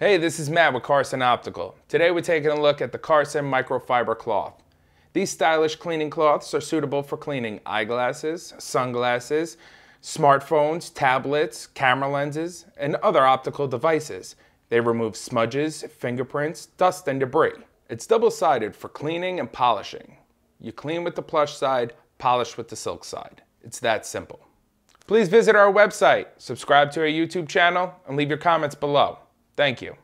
Hey, this is Matt with Carson Optical. Today we're taking a look at the Carson Microfiber Cloth. These stylish cleaning cloths are suitable for cleaning eyeglasses, sunglasses, smartphones, tablets, camera lenses, and other optical devices. They remove smudges, fingerprints, dust, and debris. It's double-sided for cleaning and polishing. You clean with the plush side, polish with the silk side. It's that simple. Please visit our website, subscribe to our YouTube channel, and leave your comments below. Thank you.